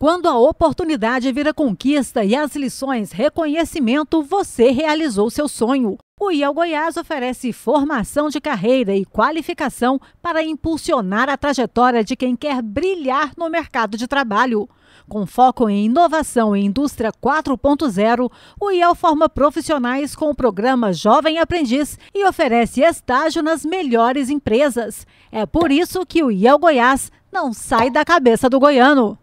Quando a oportunidade vira conquista e as lições reconhecimento, você realizou seu sonho. O IEL Goiás oferece formação de carreira e qualificação para impulsionar a trajetória de quem quer brilhar no mercado de trabalho. Com foco em inovação e indústria 4.0, o IEL forma profissionais com o programa Jovem Aprendiz e oferece estágio nas melhores empresas. É por isso que o IEL Goiás não sai da cabeça do goiano.